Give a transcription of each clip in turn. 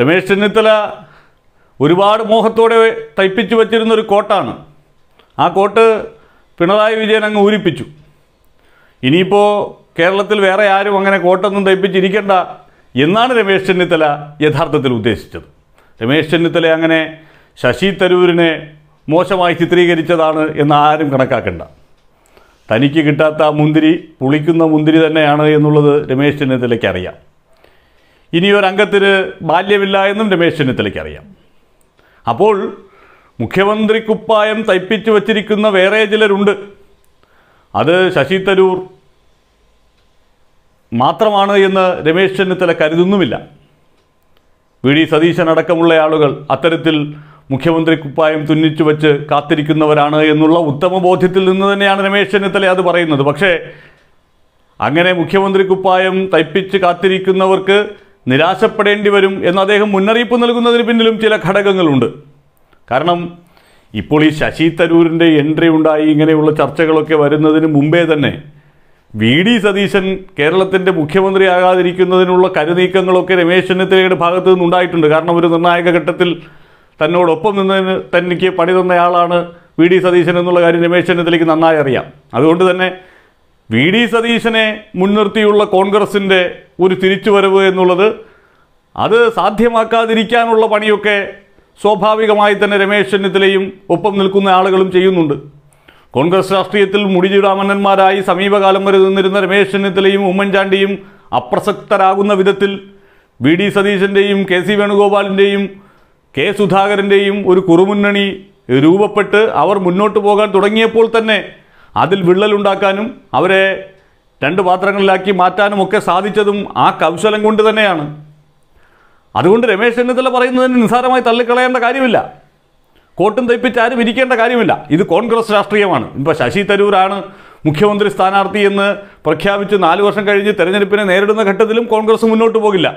രമേശ് ചെന്നിത്തല ഒരുപാട് മോഹത്തോടെ തയ്പ്പിച്ചു വച്ചിരുന്ന ഒരു കോട്ടാണ് ആ കോട്ട് പിണറായി വിജയൻ അങ്ങ് ഊരിപ്പിച്ചു ഇനിയിപ്പോൾ കേരളത്തിൽ വേറെ ആരും അങ്ങനെ കോട്ടൊന്നും തയ്പ്പിച്ചിരിക്കേണ്ട എന്നാണ് രമേശ് ചെന്നിത്തല യഥാർത്ഥത്തിൽ ഉദ്ദേശിച്ചത് രമേശ് ചെന്നിത്തല അങ്ങനെ ശശി തരൂരിനെ മോശമായി ചിത്രീകരിച്ചതാണ് എന്ന് ആരും കണക്കാക്കണ്ട തനിക്ക് കിട്ടാത്ത മുന്തിരി പുളിക്കുന്ന മുന്തിരി തന്നെയാണ് എന്നുള്ളത് രമേശ് ചെന്നിത്തലയ്ക്ക് അറിയാം അംഗത്തിന് ബാല്യമില്ല എന്നും രമേശ് അറിയാം അപ്പോൾ മുഖ്യമന്ത്രി കുപ്പായം തയ്പ്പിച്ചു വച്ചിരിക്കുന്ന വേറെ ചിലരുണ്ട് അത് ശശി തരൂർ മാത്രമാണ് എന്ന് രമേശ് ചെന്നിത്തല കരുതുന്നുമില്ല വി ഡി സതീശൻ അടക്കമുള്ള ആളുകൾ അത്തരത്തിൽ മുഖ്യമന്ത്രി കുപ്പായം തുന്നിച്ചു വച്ച് കാത്തിരിക്കുന്നവരാണ് എന്നുള്ള ഉത്തമ ബോധ്യത്തിൽ നിന്ന് തന്നെയാണ് രമേശ് ചെന്നിത്തല അത് പറയുന്നത് പക്ഷേ അങ്ങനെ മുഖ്യമന്ത്രി കുപ്പായം തയ്പ്പിച്ച് കാത്തിരിക്കുന്നവർക്ക് നിരാശപ്പെടേണ്ടി വരും എന്ന് അദ്ദേഹം മുന്നറിയിപ്പ് നൽകുന്നതിന് പിന്നിലും ചില ഘടകങ്ങളുണ്ട് കാരണം ഇപ്പോൾ ഈ ശശി തരൂരിൻ്റെ എൻട്രി ഉണ്ടായി ഇങ്ങനെയുള്ള ചർച്ചകളൊക്കെ വരുന്നതിന് മുമ്പേ തന്നെ വി ഡി സതീശൻ കേരളത്തിൻ്റെ മുഖ്യമന്ത്രിയാകാതിരിക്കുന്നതിനുള്ള കരുനീക്കങ്ങളൊക്കെ രമേശ് ചെന്നിത്തലയുടെ ഭാഗത്തു നിന്നുണ്ടായിട്ടുണ്ട് കാരണം ഒരു നിർണായക ഘട്ടത്തിൽ തന്നോടൊപ്പം നിന്നതിന് തനിക്ക് പണി തന്നയാളാണ് വി ഡി സതീശൻ എന്നുള്ള കാര്യം രമേശ് ചെന്നിത്തലയ്ക്ക് നന്നായി അറിയാം അതുകൊണ്ട് തന്നെ വി ഡി സതീശനെ മുൻനിർത്തിയുള്ള കോൺഗ്രസിൻ്റെ ഒരു തിരിച്ചുവരവ് എന്നുള്ളത് അത് സാധ്യമാക്കാതിരിക്കാനുള്ള പണിയൊക്കെ സ്വാഭാവികമായി തന്നെ രമേശ് ചെന്നിത്തലയും ഒപ്പം നിൽക്കുന്ന ആളുകളും ചെയ്യുന്നുണ്ട് കോൺഗ്രസ് രാഷ്ട്രീയത്തിൽ മുടിചിടാമന്നന്മാരായി സമീപകാലം വരെ നിന്നിരുന്ന രമേശ് ചെന്നിത്തലയും ഉമ്മൻചാണ്ടിയും അപ്രസക്തരാകുന്ന വിധത്തിൽ വി ഡി സതീശൻ്റെയും കെ സി വേണുഗോപാലിൻ്റെയും കെ സുധാകരൻ്റെയും ഒരു കുറുമുന്നണി രൂപപ്പെട്ട് അവർ മുന്നോട്ട് പോകാൻ തുടങ്ങിയപ്പോൾ തന്നെ അതിൽ വിള്ളലുണ്ടാക്കാനും അവരെ രണ്ട് പാത്രങ്ങളിലാക്കി മാറ്റാനും ഒക്കെ സാധിച്ചതും ആ കൗശലം കൊണ്ട് തന്നെയാണ് അതുകൊണ്ട് രമേശ് ചെന്നിത്തല പറയുന്നതിന് നിസ്സാരമായി തള്ളിക്കളയേണ്ട കാര്യമില്ല കോട്ടും തയ്പ്പിച്ച് ആരും ഇരിക്കേണ്ട കാര്യമില്ല ഇത് കോൺഗ്രസ് രാഷ്ട്രീയമാണ് ഇപ്പോൾ ശശി തരൂരാണ് മുഖ്യമന്ത്രി സ്ഥാനാർത്ഥി എന്ന് പ്രഖ്യാപിച്ച് നാല് വർഷം കഴിഞ്ഞ് തെരഞ്ഞെടുപ്പിനെ നേരിടുന്ന ഘട്ടത്തിലും കോൺഗ്രസ് മുന്നോട്ട് പോകില്ല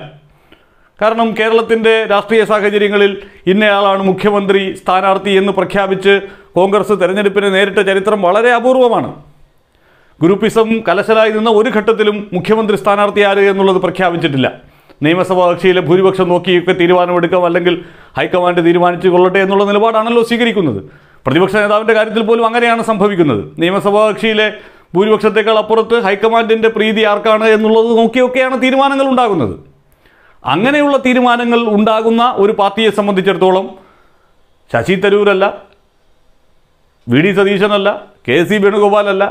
കാരണം കേരളത്തിൻ്റെ രാഷ്ട്രീയ സാഹചര്യങ്ങളിൽ ഇന്നയാളാണ് മുഖ്യമന്ത്രി സ്ഥാനാർത്ഥി എന്ന് പ്രഖ്യാപിച്ച് കോൺഗ്രസ് തെരഞ്ഞെടുപ്പിനെ നേരിട്ട ചരിത്രം വളരെ അപൂർവമാണ് ഗ്രൂപ്പിസം കലശലായി നിന്ന ഒരു ഘട്ടത്തിലും മുഖ്യമന്ത്രി സ്ഥാനാർത്ഥി ആര് എന്നുള്ളത് പ്രഖ്യാപിച്ചിട്ടില്ല നിയമസഭാ കക്ഷിയിലെ ഭൂരിപക്ഷം നോക്കിയൊക്കെ തീരുമാനമെടുക്കാം അല്ലെങ്കിൽ ഹൈക്കമാൻഡ് തീരുമാനിച്ചു കൊള്ളട്ടെ എന്നുള്ള നിലപാടാണല്ലോ സ്വീകരിക്കുന്നത് പ്രതിപക്ഷ നേതാവിൻ്റെ കാര്യത്തിൽ പോലും അങ്ങനെയാണ് സംഭവിക്കുന്നത് നിയമസഭാ കക്ഷിയിലെ ഭൂരിപക്ഷത്തേക്കാൾ അപ്പുറത്ത് ഹൈക്കമാൻഡിൻ്റെ പ്രീതി ആർക്കാണ് എന്നുള്ളത് നോക്കിയൊക്കെയാണ് തീരുമാനങ്ങൾ ഉണ്ടാകുന്നത് അങ്ങനെയുള്ള തീരുമാനങ്ങൾ ഉണ്ടാകുന്ന ഒരു പാർട്ടിയെ സംബന്ധിച്ചിടത്തോളം ശശി തരൂരല്ല വി ഡി സതീശനല്ല കെ സി വേണുഗോപാലല്ല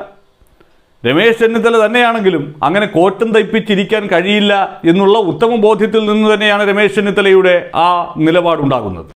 രമേശ് ചെന്നിത്തല തന്നെയാണെങ്കിലും അങ്ങനെ കോറ്റം തയ്പ്പിച്ചിരിക്കാൻ കഴിയില്ല എന്നുള്ള ഉത്തമ ബോധ്യത്തിൽ നിന്ന് തന്നെയാണ് രമേശ് ചെന്നിത്തലയുടെ ആ നിലപാടുണ്ടാകുന്നത്